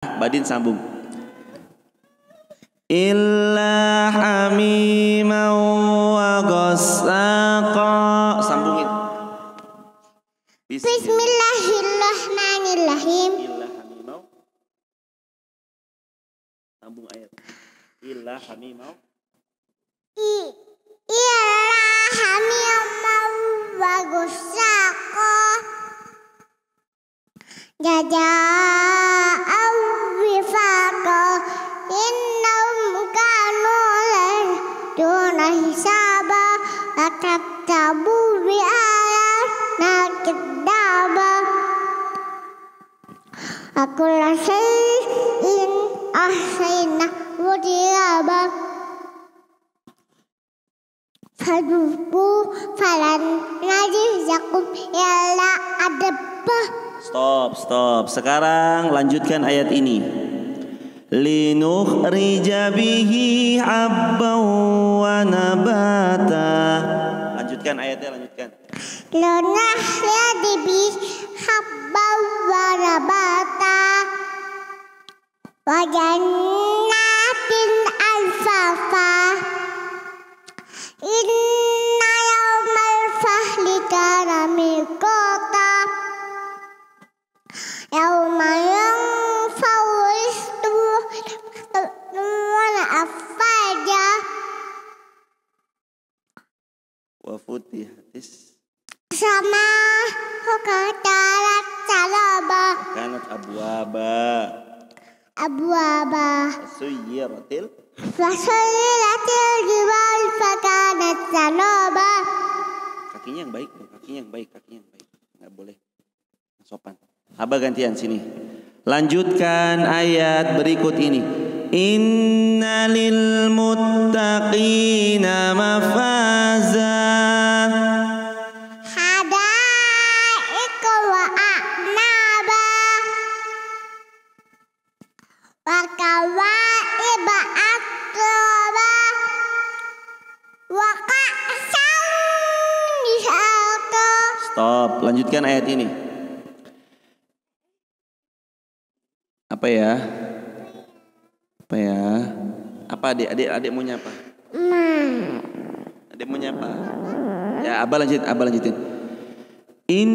Badin sambung. Illa hamimau wa ghasaqa. Sambungin. Bismillahirrahmanirrahim. Illa hamimau. Sambung ayat. Illa hamimau. I Illa hamimau wa Jajah. kulla syai'in ahsayna mutiaba Fadubu falan najizakum illa adabah Stop, stop. Sekarang lanjutkan ayat ini. Linukhrija bihi abban wa nabata. Lanjutkan ayatnya, lanjutkan. Linukhrija bihi abban wa nabata. وجنات ألفافا إن يوم الفحل كان ميقاتا يوم ينفع الصدور أفواجا وفتحت السماء وكانت سرابا وكانت أبوابا أبواب فسيرت ال... فسيرت الجبال فكانت سرابا kakinya yang baik kakinya yang baik kakinya yang baik nggak boleh sopan abah gantian sini lanjutkan ayat berikut ini innalil muttaqina mafa lanjutkan ayat ini. Apa ya? Apa ya? Apa adik? Adik adik mau nyapa? Adik mau nyapa? Ya, abah lanjut, abah lanjutin. In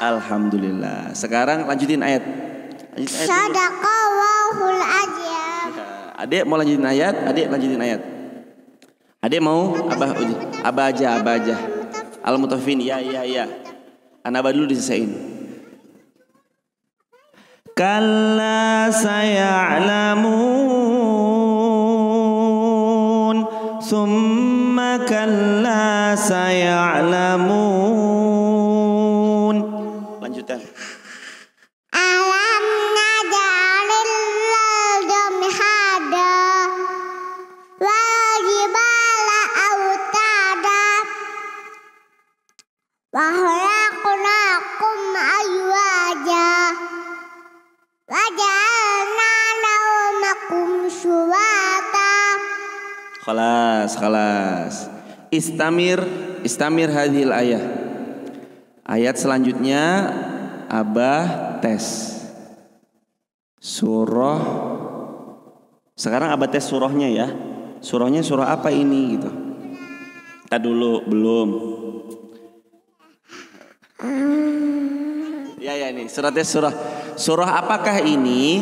Alhamdulillah. Sekarang lanjutin ayat. Lanjutin ayat Sadaqallahul ajim. Ya. Adik mau lanjutin ayat, adik lanjutin ayat. Adik mau abah Abah aja, abah aja. Al mutafin ya ya ya. Anak abah dulu diselesain. Kalla sayalamun Summa Khalas. Istamir, istamir hadhil ayah. Ayat selanjutnya Abah tes. Surah Sekarang Abah tes surahnya ya. Surahnya surah apa ini gitu. Kita dulu belum. Ya ya nih suratnya surah surah apakah ini?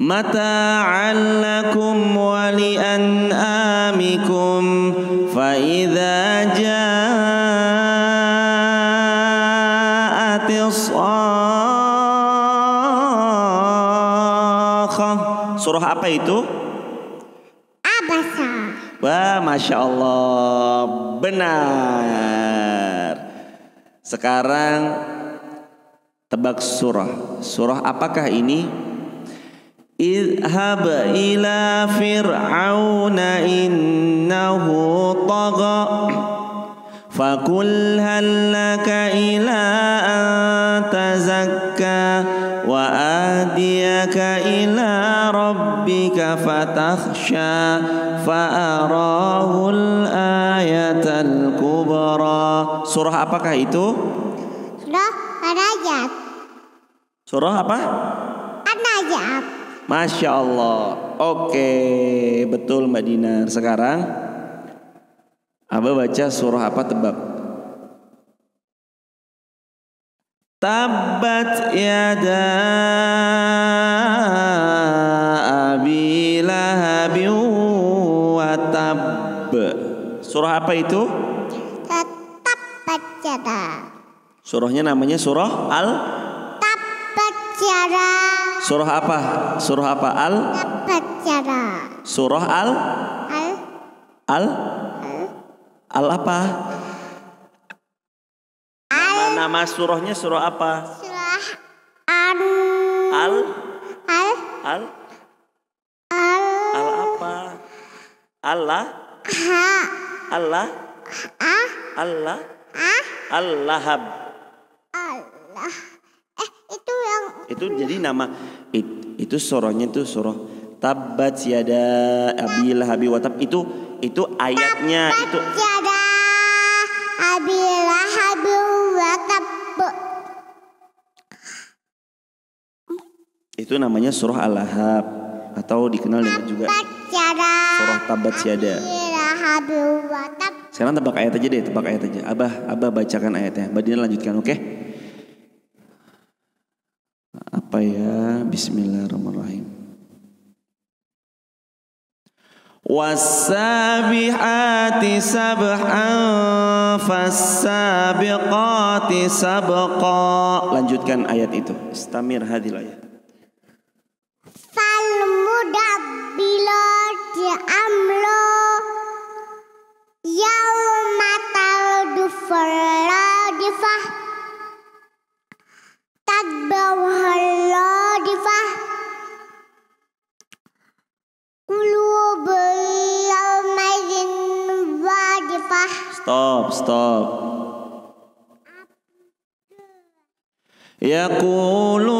Mata'allakum apa itu? Abasa. Wah, masya Allah, benar. Sekarang tebak surah. Surah apakah ini? Idhab ila fir'auna innahu tagha Fakul hal laka ila an tazakka wa adiyaka ila ربك فتخشى فأراه الآية الكبرى Surah apakah itu? Surah an سورة Surah apa? An-Najm. Masya Allah. Oke, betul Mbak Dinar. Sekarang Abah baca surah apa tebak? Tabat yada Surah apa itu? Tabbajara. Surahnya namanya surah Al Tabbajara. Surah apa? Surah apa? Al Tabbajara. Surah Al Al Al Al apa? Al Nama surahnya surah apa? Surah Al Al Al Al Al apa? Allah Allah ah Allah ah Allahab Allah eh itu yang itu jadi nama it, itu surahnya itu soroh tabat siada abil habi watab itu itu ayatnya tabat itu siada abil habi watab itu namanya surah al-lahab atau dikenal dengan juga surah tabat abil. Sekarang tebak ayat aja deh, tebak ayat aja. Abah, Abah bacakan ayatnya. Mbak Dina lanjutkan, oke? Okay? Apa ya? Bismillahirrahmanirrahim. Wasabihati sab'an fasabiqati sabqa. Lanjutkan ayat itu. Istamir hadil ayat. Fal amlo Yauma tardu faradifah Tadbawharadifah Kulubul yaumaidin wadifah Stop, stop Yaqulu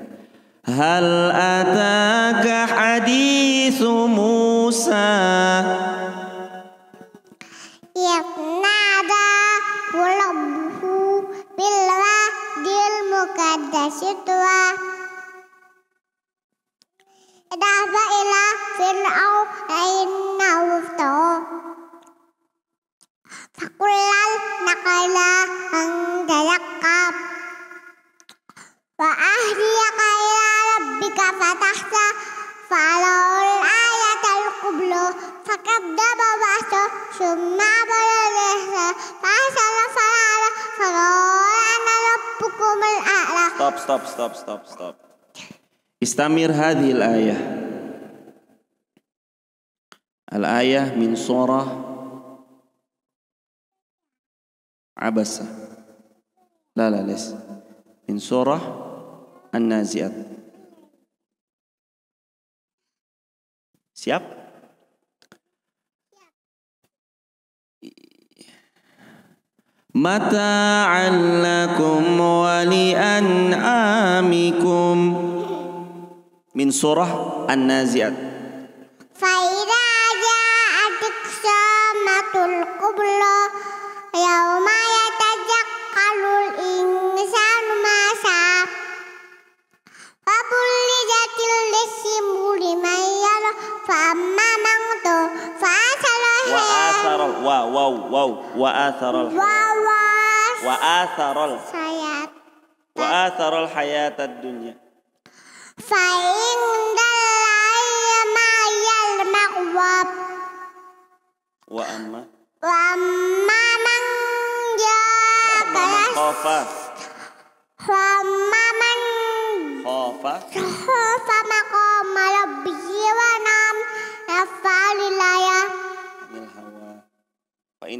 Hal ataka hadithu Musa Ibnada Rabbuhu bil wadil muqaddas tuwa Idaba ila fir'aun stop, stop, stop, stop, stop. Istamir hadhil ayah. Al-ayah min surah Abasa. La la les. Min surah An-Nazi'at. Siap? mata'an lakum min surah an-naziat fa'idha ja'atik samatul kubla yawma yatajakalul insan masa wabul lijatil lishim ulimayal fa'amma mangtu fa'asara wa'asara wa'aw wa'aw wa'asara wa'aw Wa atharul hayat Wa hayat ad dunya. Fa'in yal ma'wab. Wa amma. Wa amma man ja'a Wa amma man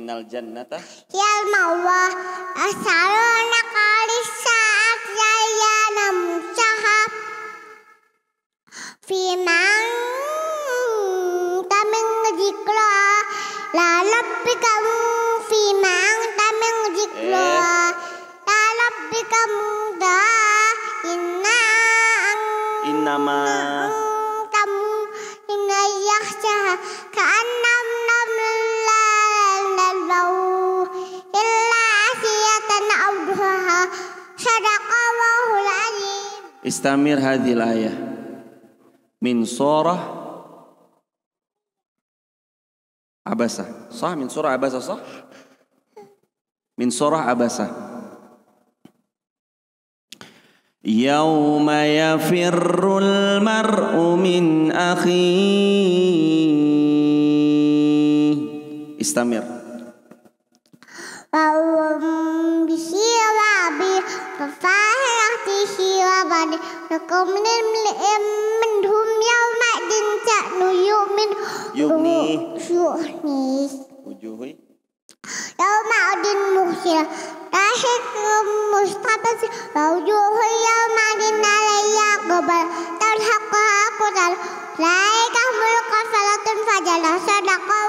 innal jannata ya Allah asaluna kali sa'at saya ya namsaha fi man tamin kamu la tameng ngejiklo lalap tamin dzikra la labbika inna ma kamu inna ka anna Istamir hadhil ayah min surah Abasa. Sah min surah Abasa sah? Min surah Abasa. يوم يفر maru min أخيه استمر وهو بشير giờ nó có nên em mình thum nhau mẹ đừng chặn nó yêu mình yêu nè yêu nè yêu huy đâu mà đừng um, một gì đã hết một tháp bác đâu yêu huy đâu mà đừng na lấy ya của bà tao học có học của ta lấy các mối con phải là tin phải là sao đặc